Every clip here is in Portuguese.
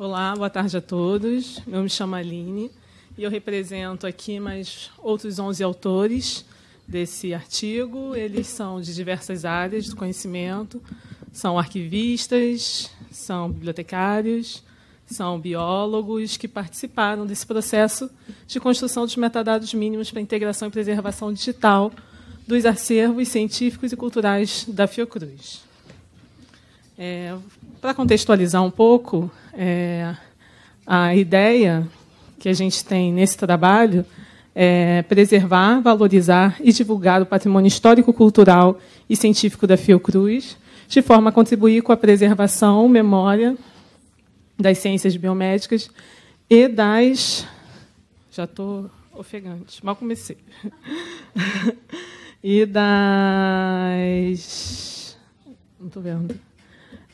Olá, boa tarde a todos. Eu me chamo Aline e eu represento aqui mais outros 11 autores desse artigo. Eles são de diversas áreas do conhecimento, são arquivistas, são bibliotecários, são biólogos que participaram desse processo de construção dos metadados mínimos para integração e preservação digital dos acervos científicos e culturais da Fiocruz. É, para contextualizar um pouco, é, a ideia que a gente tem nesse trabalho é preservar, valorizar e divulgar o patrimônio histórico, cultural e científico da Fiocruz, de forma a contribuir com a preservação, memória das ciências biomédicas e das. Já estou ofegante, mal comecei. e das. Não estou vendo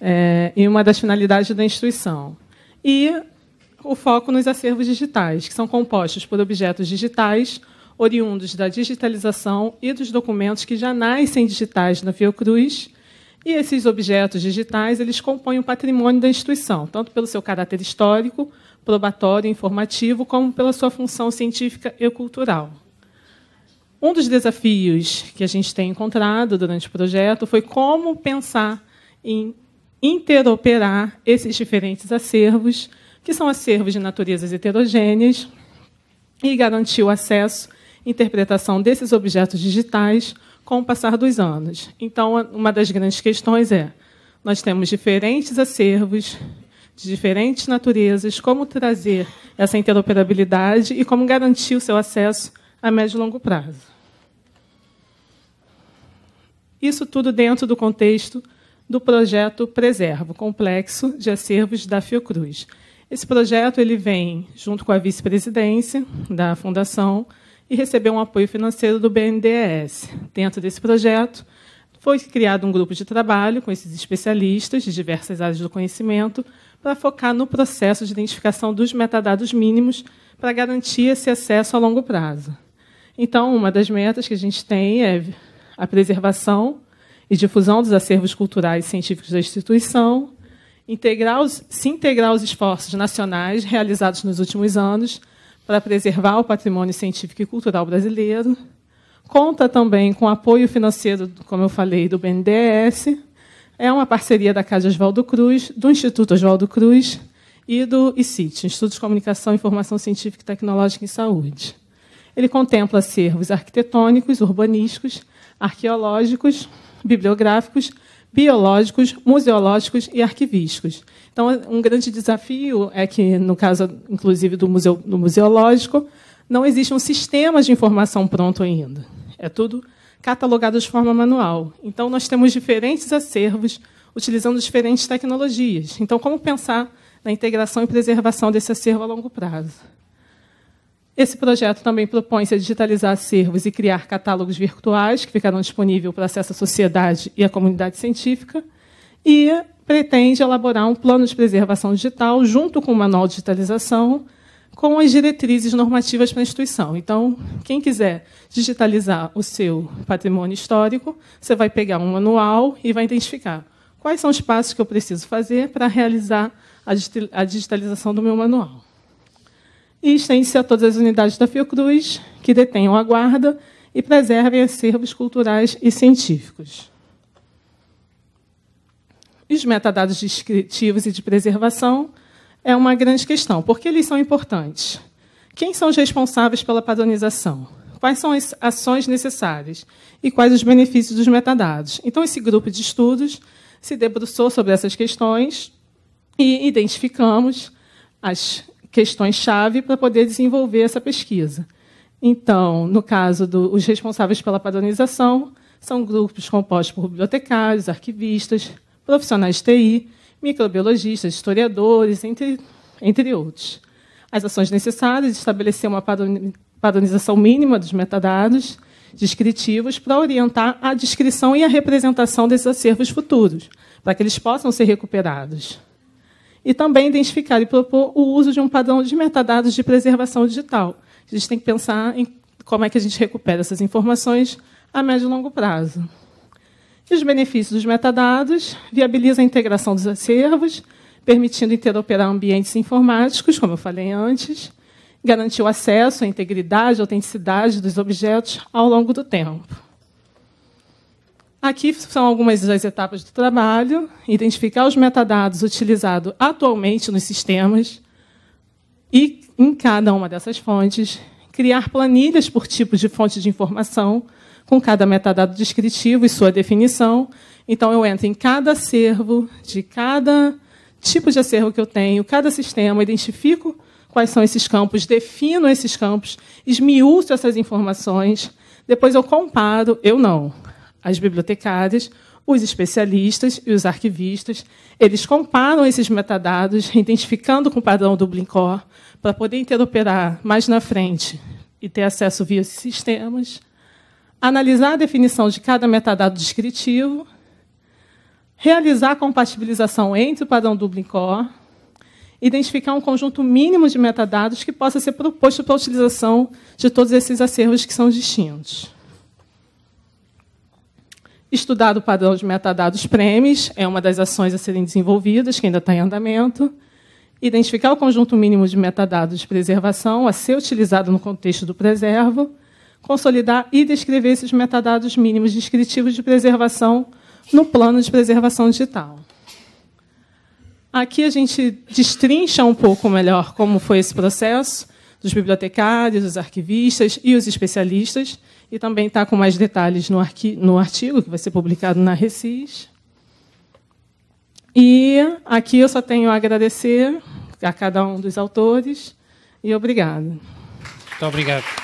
é, e uma das finalidades da instituição. E o foco nos acervos digitais, que são compostos por objetos digitais oriundos da digitalização e dos documentos que já nascem digitais na Fiocruz. E esses objetos digitais eles compõem o patrimônio da instituição, tanto pelo seu caráter histórico, probatório informativo, como pela sua função científica e cultural. Um dos desafios que a gente tem encontrado durante o projeto foi como pensar em interoperar esses diferentes acervos, que são acervos de naturezas heterogêneas, e garantir o acesso e interpretação desses objetos digitais com o passar dos anos. Então, uma das grandes questões é: nós temos diferentes acervos de diferentes naturezas, como trazer essa interoperabilidade e como garantir o seu acesso a médio e longo prazo. Isso tudo dentro do contexto do projeto Preservo, Complexo de Acervos da Fiocruz. Esse projeto ele vem junto com a vice-presidência da Fundação e recebeu um apoio financeiro do BNDES. Dentro desse projeto, foi criado um grupo de trabalho com esses especialistas de diversas áreas do conhecimento para focar no processo de identificação dos metadados mínimos para garantir esse acesso a longo prazo. Então, uma das metas que a gente tem é a preservação e difusão dos acervos culturais e científicos da instituição, integrar os, se integrar os esforços nacionais realizados nos últimos anos para preservar o patrimônio científico e cultural brasileiro. Conta também com apoio financeiro, como eu falei, do BNDES. É uma parceria da Casa Oswaldo Cruz, do Instituto Oswaldo Cruz e do ICIT, Instituto de Comunicação, Informação Científica e Tecnológica em Saúde. Ele contempla acervos arquitetônicos, urbanísticos, arqueológicos, bibliográficos, biológicos, museológicos e arquivísticos. Então, um grande desafio é que, no caso, inclusive, do, museu, do museológico, não existe um sistema de informação pronto ainda. É tudo catalogado de forma manual. Então, nós temos diferentes acervos utilizando diferentes tecnologias. Então, como pensar na integração e preservação desse acervo a longo prazo? Esse projeto também propõe-se a digitalizar acervos e criar catálogos virtuais que ficarão disponíveis para acesso à sociedade e à comunidade científica e pretende elaborar um plano de preservação digital junto com o manual de digitalização com as diretrizes normativas para a instituição. Então, quem quiser digitalizar o seu patrimônio histórico, você vai pegar um manual e vai identificar quais são os passos que eu preciso fazer para realizar a digitalização do meu manual e estende-se a todas as unidades da Fiocruz que detenham a guarda e preservem acervos culturais e científicos. Os metadados descritivos e de preservação é uma grande questão. Por que eles são importantes? Quem são os responsáveis pela padronização? Quais são as ações necessárias? E quais os benefícios dos metadados? Então, esse grupo de estudos se debruçou sobre essas questões e identificamos as questões-chave para poder desenvolver essa pesquisa. Então, no caso dos responsáveis pela padronização, são grupos compostos por bibliotecários, arquivistas, profissionais de TI, microbiologistas, historiadores, entre, entre outros. As ações necessárias de estabelecer uma padronização mínima dos metadados descritivos para orientar a descrição e a representação desses acervos futuros, para que eles possam ser recuperados e também identificar e propor o uso de um padrão de metadados de preservação digital. A gente tem que pensar em como é que a gente recupera essas informações a médio e longo prazo. E os benefícios dos metadados viabiliza a integração dos acervos, permitindo interoperar ambientes informáticos, como eu falei antes, garantir o acesso, a integridade, a autenticidade dos objetos ao longo do tempo. Aqui são algumas das etapas do trabalho: identificar os metadados utilizados atualmente nos sistemas e em cada uma dessas fontes, criar planilhas por tipo de fonte de informação, com cada metadado descritivo e sua definição. Então, eu entro em cada acervo, de cada tipo de acervo que eu tenho, cada sistema, identifico quais são esses campos, defino esses campos, esmiuço essas informações, depois eu comparo, eu não as bibliotecárias, os especialistas e os arquivistas, eles comparam esses metadados, identificando com o padrão do Blincor, para poder interoperar mais na frente e ter acesso via sistemas, analisar a definição de cada metadado descritivo, realizar a compatibilização entre o padrão do Blincor, identificar um conjunto mínimo de metadados que possa ser proposto para a utilização de todos esses acervos que são distintos. Estudar o padrão de metadados prêmios, é uma das ações a serem desenvolvidas, que ainda está em andamento. Identificar o conjunto mínimo de metadados de preservação a ser utilizado no contexto do preservo. Consolidar e descrever esses metadados mínimos descritivos de preservação no plano de preservação digital. Aqui a gente destrincha um pouco melhor como foi esse processo dos bibliotecários, os arquivistas e os especialistas, e também está com mais detalhes no, no, artigo que vai ser publicado na Recis. E aqui eu só tenho a agradecer a cada um dos autores e obrigado. Muito obrigado.